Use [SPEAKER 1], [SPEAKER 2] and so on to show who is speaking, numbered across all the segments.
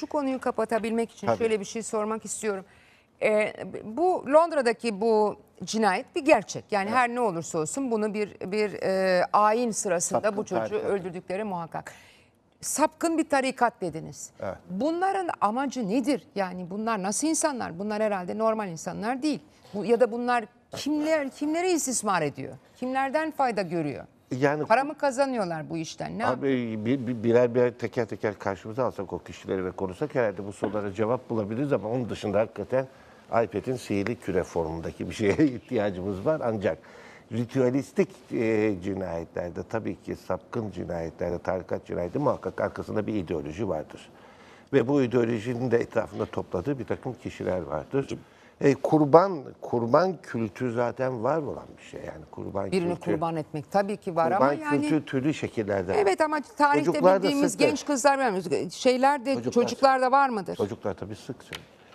[SPEAKER 1] Şu konuyu kapatabilmek için Tabii. şöyle bir şey sormak istiyorum. Ee, bu Londra'daki bu cinayet bir gerçek. Yani evet. her ne olursa olsun bunu bir bir e, ayin sırasında Sapkın bu çocuğu tarikat. öldürdükleri muhakkak. Sapkın bir tarikat dediniz. Evet. Bunların amacı nedir? Yani bunlar nasıl insanlar? Bunlar herhalde normal insanlar değil. Bu, ya da bunlar kimler kimleri istismar ediyor? Kimlerden fayda görüyor?
[SPEAKER 2] Yani Para mı
[SPEAKER 1] kazanıyorlar bu işten? Ne
[SPEAKER 2] abi, bir, bir, birer birer teker teker karşımıza alsak o kişileri ve konuşsak herhalde bu sorulara cevap bulabiliriz ama onun dışında hakikaten iPad'in sihirli küre formundaki bir şeye ihtiyacımız var. Ancak ritüelistik e, cinayetlerde tabii ki sapkın cinayetlerde, tarikat cinayeti muhakkak arkasında bir ideoloji vardır. Ve bu ideolojinin de etrafında topladığı bir takım kişiler vardır. E, kurban kurban kültü zaten var olan bir şey yani kurban Birini kültü. kurban
[SPEAKER 1] etmek tabii ki var kurban ama yani.
[SPEAKER 2] türlü şekillerde Evet
[SPEAKER 1] ama tarihte çocuklar bildiğimiz genç kızlar vermiyoruz. Şeyler de çocuklar, çocuklarda var mıdır?
[SPEAKER 2] Çocuklar tabii sık sık.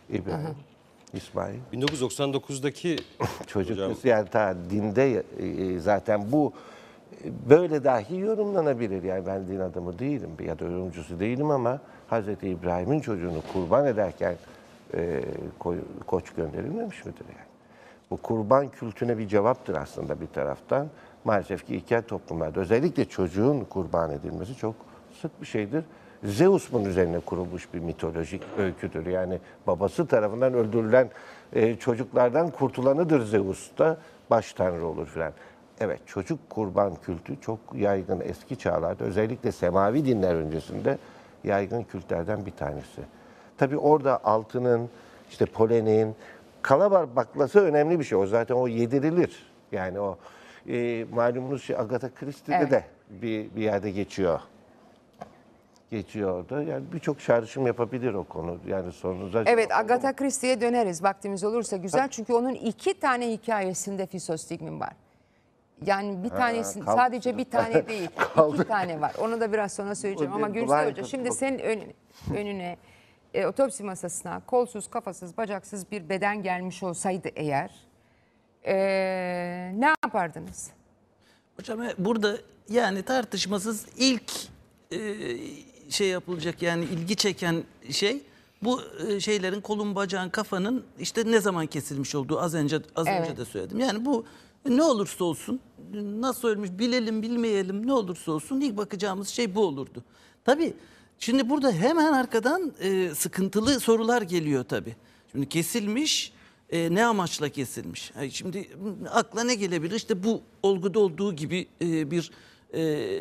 [SPEAKER 2] İbrahim, Aha. İsmail. 1999'daki çocuk hocam. yani ta dinde e, e zaten bu e, böyle dahi yorumlanabilir. Yani ben din adamı değilim ya da yorumcusu değilim ama Hazreti İbrahim'in çocuğunu kurban ederken e, ko koç gönderilmemiş midir yani? Bu kurban kültüne bir cevaptır aslında bir taraftan. Maalesef ki ilkel toplumlarda özellikle çocuğun kurban edilmesi çok sık bir şeydir. Zeus bunun üzerine kurulmuş bir mitolojik öyküdür. Yani babası tarafından öldürülen e, çocuklardan kurtulanıdır Zeus da baş tanrı olur filan. Evet çocuk kurban kültü çok yaygın eski çağlarda özellikle semavi dinler öncesinde yaygın kültlerden bir tanesi. Tabii orada altının, işte polenin, kalabar baklası önemli bir şey. O zaten o yedirilir. Yani o e, malumunuz şey Agatha Christie'de evet. de bir, bir yerde geçiyor. Geçiyor orada. Yani birçok çağrışım yapabilir o konu. Yani sorunuza... Evet
[SPEAKER 1] Agatha Christie'ye döneriz vaktimiz olursa güzel. Ha. Çünkü onun iki tane hikayesinde fisostigmin var. Yani bir tanesi sadece bir tane değil. iki tane var. Onu da biraz sonra söyleyeceğim ama Gürsel Hoca şimdi senin önüne, önüne e, otopsi masasına kolsuz, kafasız, bacaksız bir beden gelmiş olsaydı eğer e, ne yapardınız?
[SPEAKER 3] Hocam e, burada yani tartışmasız ilk e, şey yapılacak yani ilgi çeken şey bu e, şeylerin kolun, bacağın, kafanın işte ne zaman kesilmiş olduğu az önce az evet. önce de söyledim. Yani bu ne olursa olsun nasıl ölmüş bilelim bilmeyelim ne olursa olsun ilk bakacağımız şey bu olurdu. Tabii Şimdi burada hemen arkadan e, sıkıntılı sorular geliyor tabii. Şimdi kesilmiş, e, ne amaçla kesilmiş? Yani şimdi hmm, akla ne gelebilir? İşte bu olguda olduğu gibi e, bir e,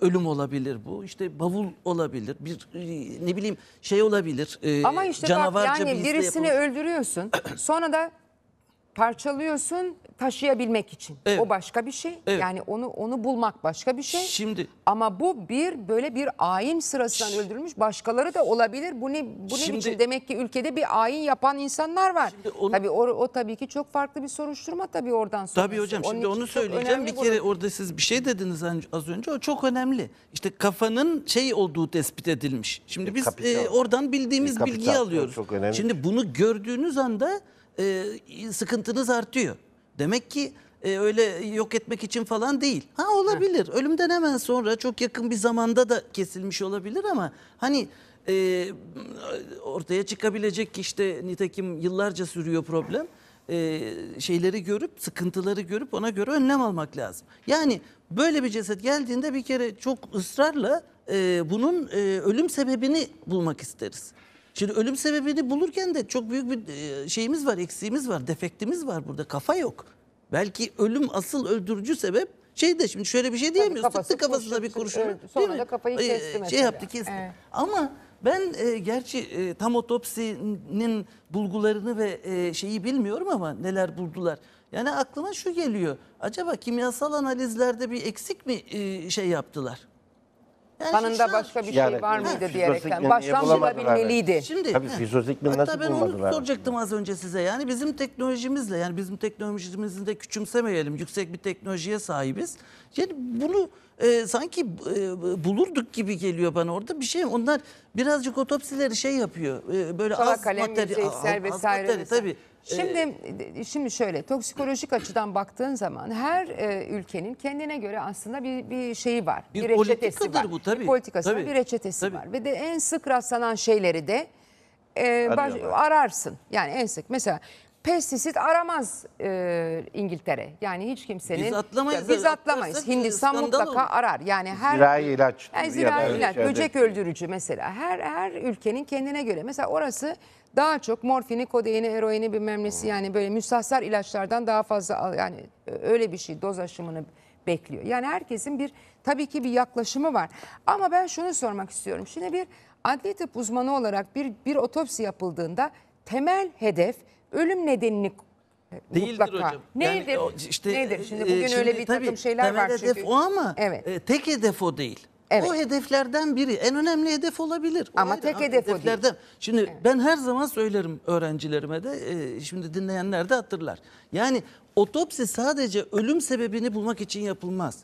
[SPEAKER 3] ölüm olabilir bu. İşte bavul olabilir. Bir e, ne bileyim şey olabilir. E, Ama işte canavarca bak yani birisini
[SPEAKER 1] yapalım. öldürüyorsun. Sonra da parçalıyorsun taşıyabilmek için. Evet. O başka bir şey. Evet. Yani onu onu bulmak başka bir şey. Şimdi ama bu bir böyle bir ayin sırasından Şş. öldürülmüş başkaları da olabilir. Bu ne bu ne şimdi, biçim demek ki ülkede bir ayin yapan insanlar var. Onu, tabii o, o tabii ki çok farklı bir soruşturma tabii oradan sonra. Tabii hocam Onun şimdi onu söyleyeceğim. Bir kere bunu.
[SPEAKER 3] orada siz bir şey dediniz az önce o çok önemli. İşte kafanın şey olduğu tespit edilmiş. Şimdi bir e, biz e, oradan bildiğimiz e, bilgiyi alıyoruz. Şimdi bunu gördüğünüz anda e, sıkıntınız artıyor. Demek ki e, öyle yok etmek için falan değil. Ha olabilir. Heh. Ölümden hemen sonra çok yakın bir zamanda da kesilmiş olabilir ama hani e, ortaya çıkabilecek işte nitekim yıllarca sürüyor problem. E, şeyleri görüp sıkıntıları görüp ona göre önlem almak lazım. Yani böyle bir ceset geldiğinde bir kere çok ısrarla e, bunun e, ölüm sebebini bulmak isteriz. Şimdi ölüm sebebini bulurken de çok büyük bir e, şeyimiz var, eksiğimiz var, defektimiz var burada. Kafa yok. Belki ölüm asıl öldürücü sebep şey de şimdi şöyle bir şey diyemiyoruz. Kafası, Tıktı kafasına bir kurşun, Öldü. Sonra değil mi? da kafayı kesti Şey yaptı kesti. Evet. Ama ben e, gerçi e, tam otopsinin bulgularını ve e, şeyi bilmiyorum ama neler buldular. Yani aklıma şu geliyor. Acaba kimyasal analizlerde bir eksik mi e, şey yaptılar?
[SPEAKER 1] Yani Kanında başka bir şey var mıydı fizyolojik diyerekten. yani Baştan
[SPEAKER 3] bulabilmeliydi. Şimdi Tabii, he. fizyolojik bilim Hatta nasıl ben onu bulmadılar? soracaktım az önce size. Yani bizim teknolojimizle yani bizim teknolojimizi de küçümsemeyelim. Yüksek bir teknolojiye sahibiz. Yani bunu e, sanki e, bulurduk gibi geliyor bana orada bir şey. Onlar birazcık otopsileri şey yapıyor. e, böyle Kala az kalem, materyal yüzeysel vesaire vesaire. tabii Şimdi
[SPEAKER 1] ee, şimdi şöyle toksikolojik açıdan baktığın zaman her e, ülkenin kendine göre aslında bir bir şeyi var. Bir, bir reçetesi var. bu tabii. Bir politikası tabii, bir reçetesi tabii. var. Ve de en sık rastlanan şeyleri de e, baş, ararsın. Yani en sık mesela pestisit aramaz e, İngiltere. Yani hiç kimsenin biz atlamayız. biz atlamayız. E, Hindistan mutlaka olur. arar. Yani her zirai ilaç, yani zirai ya ilaç, böcek öldürücü mesela. Her her ülkenin kendine göre. Mesela orası daha çok morfini, kodeini, eroini bir nesi hmm. yani böyle müstahsar ilaçlardan daha fazla yani e, öyle bir şey doz aşımını bekliyor. Yani herkesin bir tabii ki bir yaklaşımı var. Ama ben şunu sormak istiyorum. Şimdi bir adli tıp uzmanı olarak bir bir otopsi yapıldığında temel hedef ölüm nedenini Değildir mutlaka. hocam. Nedir? Yani, işte, Nedir? Şimdi e, bugün şimdi, öyle bir tabii, takım şeyler var hedef çünkü. hedef o ama
[SPEAKER 3] evet. e, tek hedef o değil. Evet. O hedeflerden biri. En önemli hedef olabilir. O ama ayrı. tek ama hedef hedeflerden. o değil. Şimdi evet. ben her zaman söylerim öğrencilerime de, e, şimdi dinleyenler de hatırlar. Yani otopsi sadece ölüm sebebini bulmak için yapılmaz.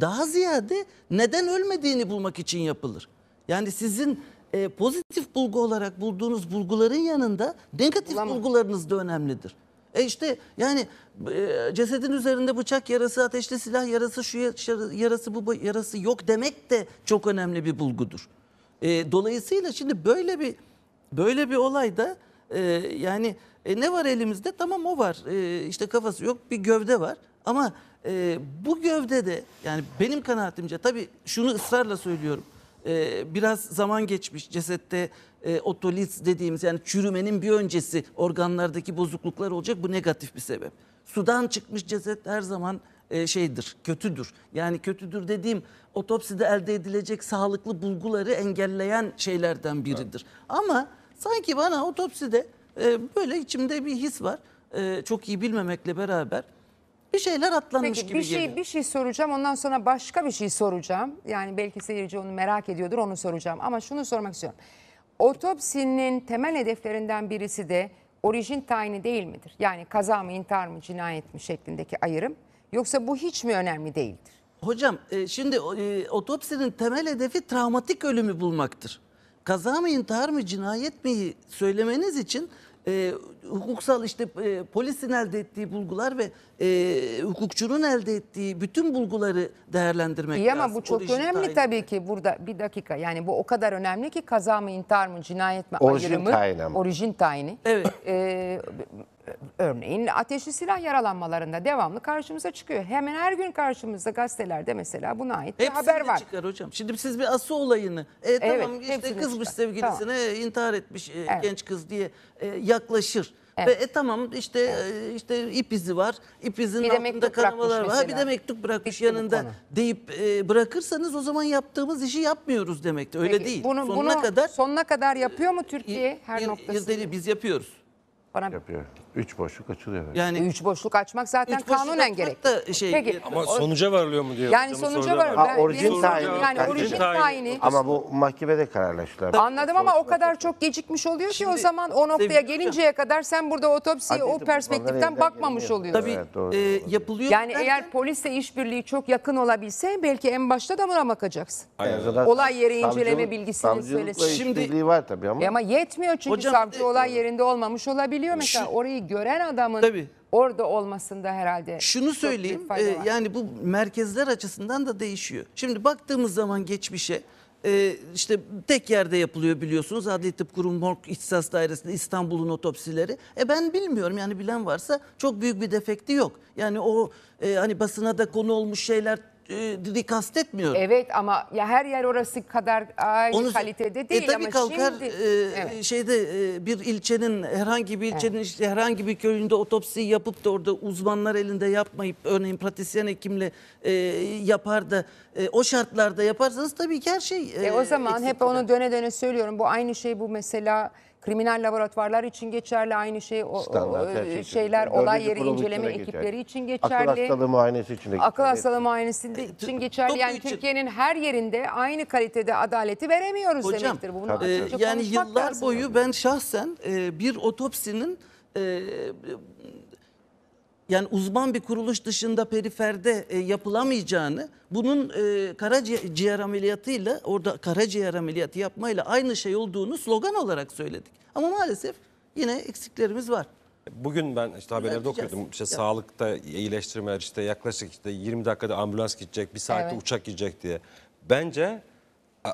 [SPEAKER 3] Daha ziyade neden ölmediğini bulmak için yapılır. Yani sizin e, pozitif bulgu olarak bulduğunuz bulguların yanında negatif Bulamadım. bulgularınız da önemlidir. E işte yani e, cesedin üzerinde bıçak yarası, ateşli silah yarası, şu yarası, bu yarası yok demek de çok önemli bir bulgudur. E, dolayısıyla şimdi böyle bir böyle bir olayda e, yani e, ne var elimizde? Tamam o var. E, işte kafası yok bir gövde var. Ama e, bu gövdede yani benim kanaatimce tabii şunu ısrarla söylüyorum e, biraz zaman geçmiş cesette e, otoliz dediğimiz yani çürümenin bir öncesi organlardaki bozukluklar olacak bu negatif bir sebep. Sudan çıkmış ceset her zaman e, şeydir, kötüdür. Yani kötüdür dediğim otopside elde edilecek sağlıklı bulguları engelleyen şeylerden biridir. Evet. Ama sanki bana otopside e, böyle içimde bir his var. E, çok iyi bilmemekle beraber bir şeyler atlanmış Peki, gibi bir şey, geliyor. Bir
[SPEAKER 1] şey soracağım ondan sonra başka bir şey soracağım. Yani belki seyirci onu merak ediyordur onu soracağım. Ama şunu sormak istiyorum. Otopsinin temel hedeflerinden birisi de orijin tayini değil midir? Yani kaza mı, intihar mı, cinayet mi şeklindeki ayrım. Yoksa bu hiç mi önemli değildir? Hocam
[SPEAKER 3] e, şimdi e, otopsinin temel hedefi travmatik ölümü bulmaktır. Kaza mı, intihar mı, cinayet mi söylemeniz için e, hukuksal işte e, polisin elde ettiği bulgular ve e, hukukçunun elde ettiği bütün bulguları değerlendirmek
[SPEAKER 1] İyi lazım. ama bu çok önemli tabii ki burada bir dakika yani bu o kadar önemli ki kaza mı intihar mı cinayet mi Orijin ayırımı tayini ama. orijin tayini. Evet. Ee, örneğin ateşli silah yaralanmalarında devamlı karşımıza çıkıyor. Hemen her gün karşımızda gazetelerde mesela buna ait bir
[SPEAKER 3] haber var. çıkar hocam. Şimdi siz bir asıl olayını e, tamam Evet, işte hepsini kızmış çıkar. sevgilisine intihar etmiş e, genç kız diye e, yaklaşır. Evet. Ve e, tamam işte e, işte ip izi var. İp izinin Bir altında kanamalar var. bırakmış bir de mektup bırakmış Bitti yanında deyip e, bırakırsanız o zaman yaptığımız işi yapmıyoruz demektir. Öyle Peki, değil. Bunu, Sonuna bunu kadar sonuna kadar
[SPEAKER 1] yapıyor mu e, Türkiye her noktasında? Biz yapıyoruz.
[SPEAKER 2] Bana yapıyor. Üç boşluk açılıyor.
[SPEAKER 1] Evet. Yani Üç boşluk açmak zaten üç boşluk kanunen gerek. şey, Peki, Ama o- sonuca
[SPEAKER 2] varılıyor mu diyor. Yani sonuca soruları var. Ben- orijin tayini. Yani Orijin tayini. Ama bu mahkemede kararlaştılar.
[SPEAKER 1] Anladım ama o kadar çok gecikmiş oluyor ki o zaman o noktaya gelinceye kadar sen burada otopsiye Adli o tıp perspektiften bakmamış oluyorsun. tabii Evet, doğru,
[SPEAKER 2] e,
[SPEAKER 3] doğru. yapılıyor. Yani derken-
[SPEAKER 1] eğer polisle işbirliği çok yakın olabilse belki en başta da buna bakacaksın. En Olay yeri inceleme bilgisini söylesin. Şimdi- işbirliği
[SPEAKER 2] var tabii ama. E ama
[SPEAKER 1] yetmiyor çünkü Hocam, savcı e, olay yerinde olmamış olabiliyor mesela orayı gören adamın Tabii. orada olmasında herhalde. Şunu söyleyeyim e,
[SPEAKER 3] yani bu merkezler açısından da değişiyor. Şimdi baktığımız zaman geçmişe e, işte tek yerde yapılıyor biliyorsunuz. Adli Tıp Kurumu Morg İhtisas Dairesi'nde İstanbul'un otopsileri. E ben bilmiyorum yani bilen varsa çok büyük bir defekti yok. Yani o e, hani basına da konu olmuş şeyler e,
[SPEAKER 1] kastetmiyorum. Evet ama ya her yer orası kadar aynı kalitede e, değil e, tabii ama kalkar, şimdi e,
[SPEAKER 3] evet. şeyde e, bir ilçenin herhangi bir ilçenin işte herhangi bir köyünde otopsi yapıp da orada uzmanlar elinde yapmayıp örneğin pratisyen hekimle e, yapar da e, o şartlarda yaparsanız tabii ki her şey E, e o zaman hep kalır.
[SPEAKER 1] onu döne döne söylüyorum. Bu aynı şey bu mesela kriminal laboratuvarlar için geçerli aynı şey o, Standart, e, şey şeyler Dördüncü olay yeri kuruluşuna inceleme geçer. ekipleri için geçerli. Akıl hastalığı muayenesi
[SPEAKER 2] için de Akıl hastalığı
[SPEAKER 1] muayenesi için geçerli. Yani için. Türkiye'nin her yerinde aynı kalitede adaleti veremiyoruz Hocam, demektir. Bunu Tabii, açıkça yani
[SPEAKER 3] yıllar lazım. boyu ben şahsen e, bir otopsinin e, yani uzman bir kuruluş dışında periferde e, yapılamayacağını bunun e, karaciğer ameliyatıyla orada karaciğer ameliyatı yapmayla aynı şey olduğunu slogan olarak söyledik. Ama maalesef yine eksiklerimiz var. Bugün ben işte haberlerde okuyordum. İşte Yap. sağlıkta iyileştirmeler işte yaklaşık işte 20 dakikada ambulans gidecek, bir saatte evet. uçak gidecek diye. Bence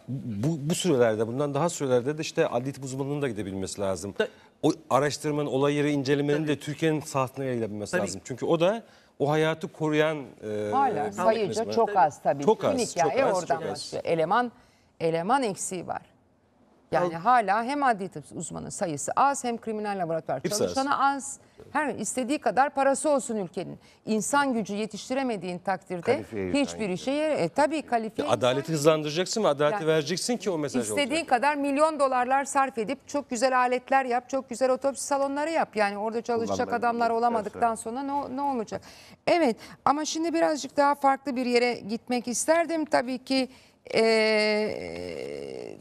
[SPEAKER 3] bu, bu sürelerde bundan daha sürelerde de işte adli tıp uzmanının da gidebilmesi lazım. Da, o araştırmanın, olayları incelemenin de Türkiye'nin saatine yayılabilmesi Tabii. lazım. Çünkü o da o hayatı koruyan e, Hala sayıca çok az tabii. Çok az, Çok az. çok az, oradan çok az. başlıyor.
[SPEAKER 1] Eleman eleman eksiği var. Yani hala hem adli tıp uzmanı sayısı az hem kriminal laboratuvar Hepsi çalışanı az. Her istediği kadar parası olsun ülkenin. İnsan gücü yetiştiremediğin takdirde Kalifiye hiçbir işe yere. E, tabii kalifiye.
[SPEAKER 3] Adaleti hızlandıracaksın ve adaleti Yani vereceksin ki o mesaj İstediğin
[SPEAKER 1] olacak. kadar milyon dolarlar sarf edip çok güzel aletler yap, çok güzel otopsi salonları yap. Yani orada çalışacak Kullanmayı adamlar olamadıktan sonra ne, ne olacak? Evet ama şimdi birazcık daha farklı bir yere gitmek isterdim. Tabii ki eee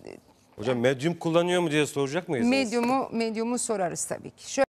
[SPEAKER 3] Hocam medyum kullanıyor mu diye soracak mıyız?
[SPEAKER 1] Medyumu, medyumu sorarız tabii ki. Şöyle